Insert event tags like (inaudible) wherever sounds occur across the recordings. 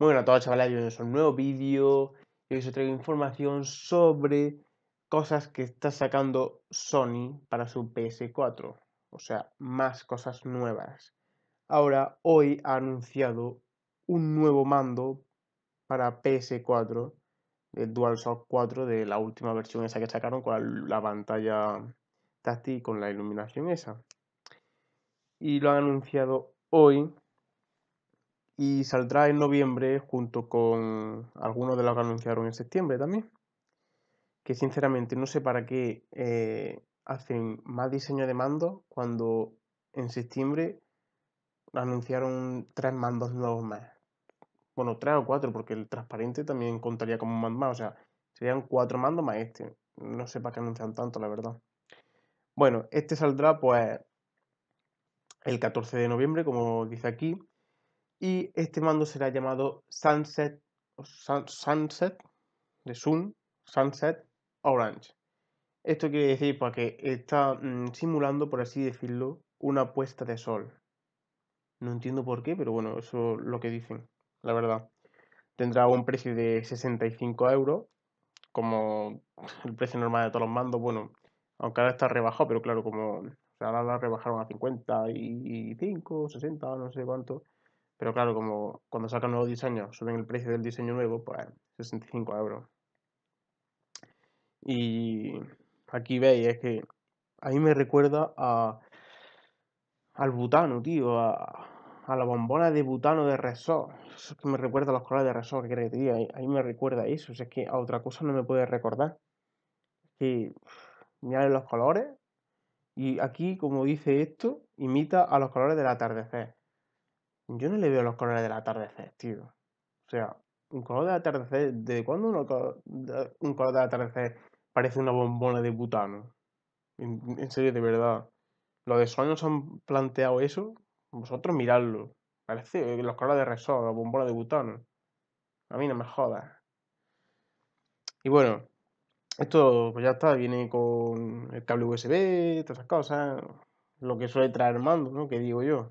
Muy bueno a todos chavales, bienvenidos a un nuevo vídeo y hoy os traigo información sobre cosas que está sacando Sony para su PS4, o sea, más cosas nuevas. Ahora, hoy ha anunciado un nuevo mando para PS4, el DualShock 4 de la última versión esa que sacaron con la pantalla táctil y con la iluminación esa. Y lo han anunciado hoy y saldrá en noviembre junto con algunos de los que anunciaron en septiembre también. Que sinceramente no sé para qué eh, hacen más diseño de mandos cuando en septiembre anunciaron tres mandos nuevos más. Bueno, tres o cuatro, porque el transparente también contaría como un mando más. O sea, serían cuatro mandos más este. No sé para qué anuncian tanto, la verdad. Bueno, este saldrá pues el 14 de noviembre, como dice aquí y este mando será llamado Sunset, Sunset de Sun, Sunset Orange. Esto quiere decir para que está mm, simulando, por así decirlo, una puesta de sol. No entiendo por qué, pero bueno, eso es lo que dicen, la verdad. Tendrá un precio de 65 euros, como (laughs) el precio normal de todos los mandos. Bueno, aunque ahora está rebajado, pero claro, como o sea, ahora la rebajaron a 55, 60, no sé cuánto. Pero claro, como cuando sacan nuevos diseños, suben el precio del diseño nuevo, pues 65 euros. Y aquí veis, es que ahí me recuerda al butano, tío, a, la bombona de butano de Resort. es que me recuerda a los colores de Resort, que crees, tío. Ahí, me recuerda a eso. si es que a otra cosa no me puede recordar. Que mirad los colores. Y aquí, como dice esto, imita a los colores del atardecer. Yo no le veo los colores del atardecer, tío. O sea, un color del atardecer. ¿De cuándo un color del atardecer parece una bombona de butano? En, serio, de verdad. Los de Sueños han planteado eso. Vosotros miradlo. Parece eh, los colores de Resort, la bombona de butano. A mí no me jodas. Y bueno, esto pues ya está, viene con el cable USB, todas esas cosas, lo que suele traer el mando, ¿no? Que digo yo.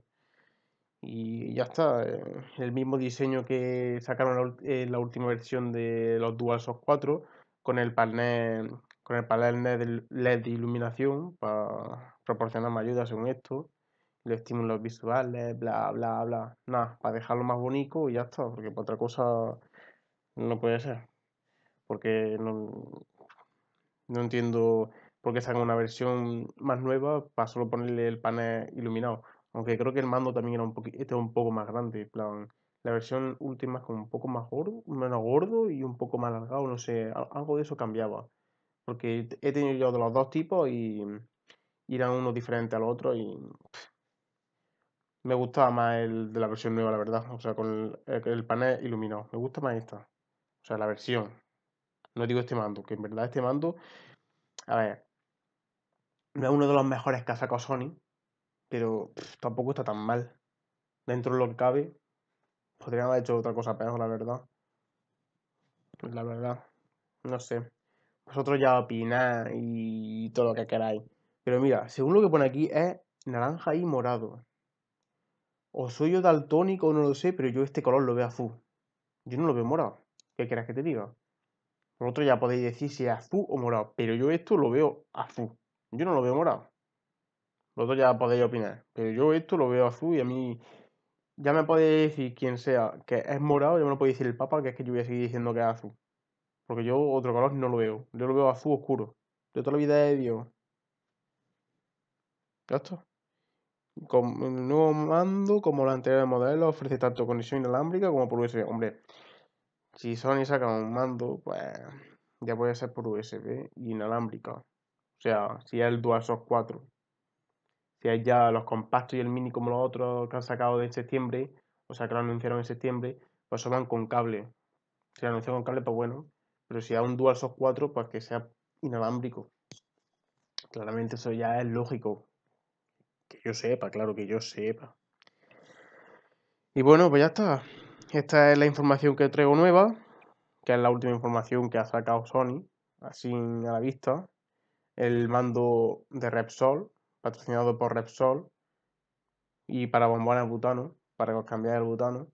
Y ya está, eh, el mismo diseño que sacaron en eh, la última versión de los DualShock 4 con el panel con el panel LED, LED de iluminación para proporcionar más ayuda según esto, los estímulos visuales, bla, bla, bla. Nada, para dejarlo más bonito y ya está, porque para otra cosa no puede ser. Porque no, no entiendo por qué sacan una versión más nueva para solo ponerle el panel iluminado. Aunque creo que el mando también era un poquito, este un poco más grande, plan, la versión última es como un poco más gordo, menos gordo y un poco más alargado, no sé, algo de eso cambiaba. Porque he tenido yo de los dos tipos y, eran uno diferente al otro y me gustaba más el de la versión nueva, la verdad. O sea, con el, el panel iluminado. Me gusta más esta. O sea, la versión. No digo este mando, que en verdad este mando, a ver, no es uno de los mejores que ha sacado Sony, pero tampoco está tan mal. Dentro de lo que cabe, Podría haber hecho otra cosa peor, la verdad. Pues la verdad, no sé. Vosotros ya opináis y todo lo que queráis. Pero mira, según lo que pone aquí es naranja y morado. O soy yo daltónico, no lo sé, pero yo este color lo veo azul. Yo no lo veo morado. ¿Qué quieras que te diga? Vosotros ya podéis decir si es azul o morado, pero yo esto lo veo azul. Yo no lo veo morado. Vosotros ya podéis opinar. Pero yo esto lo veo azul y a mí. Ya me podéis decir quien sea que es morado, yo me lo puede decir el Papa, que es que yo voy a seguir diciendo que es azul. Porque yo otro color no lo veo. Yo lo veo azul oscuro. de toda la vida de Dios. Ya está. Con el nuevo mando, como la anterior modelo ofrece tanto conexión inalámbrica como por USB. Hombre, si Sony saca un mando, pues ya puede ser por USB inalámbrica. O sea, si es el DualShock 4 si hay ya los compactos y el mini como los otros que han sacado de septiembre, o sea que lo anunciaron en septiembre, pues son van con cable. Si lo con cable, pues bueno. Pero si hay un DualShock 4, pues que sea inalámbrico. Claramente eso ya es lógico. Que yo sepa, claro que yo sepa. Y bueno, pues ya está. Esta es la información que traigo nueva, que es la última información que ha sacado Sony, así a la vista. El mando de Repsol, patrocinado por Repsol y para bombones butano, para cambiar el butano.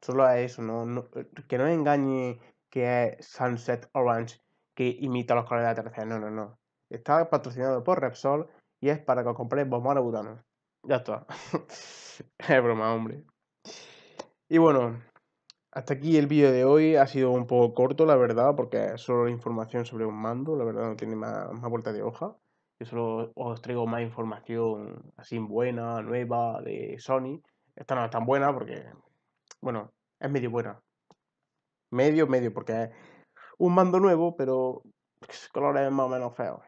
Solo es eso, no, no, que no engañe que es Sunset Orange que imita los colores de la tercera. No, no, no. Está patrocinado por Repsol y es para que os compréis bombones butano. Ya está. (laughs) es broma, hombre. Y bueno, hasta aquí el vídeo de hoy. Ha sido un poco corto, la verdad, porque es solo información sobre un mando. La verdad, no tiene más, más vuelta de hoja solo os traigo más información así buena, nueva, de Sony. Esta no es tan buena porque, bueno, es medio buena. Medio, medio, porque es un mando nuevo, pero el color es más o menos feo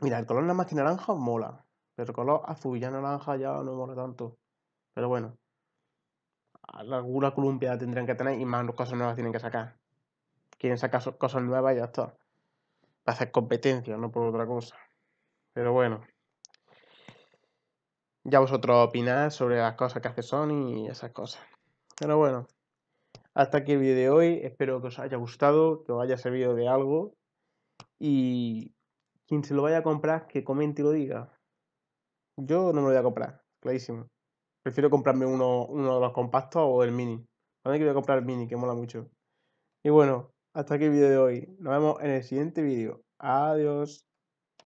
Mira, el color nada más que naranja mola, pero el color azul ya naranja ya no mola tanto. Pero bueno, alguna columpia tendrían que tener y más cosas nuevas tienen que sacar. Quieren sacar cosas nuevas y ya está. Para hacer competencia, no por otra cosa. Pero bueno. Ya vosotros opináis sobre las cosas que hace Sony y esas cosas. Pero bueno. Hasta aquí el vídeo de hoy. Espero que os haya gustado, que os haya servido de algo. Y quien se lo vaya a comprar, que comente y lo diga. Yo no me lo voy a comprar, clarísimo. Prefiero comprarme uno, uno de los compactos o el mini. También quiero que comprar el mini, que mola mucho. Y bueno, hasta aquí el vídeo de hoy. Nos vemos en el siguiente vídeo. Adiós.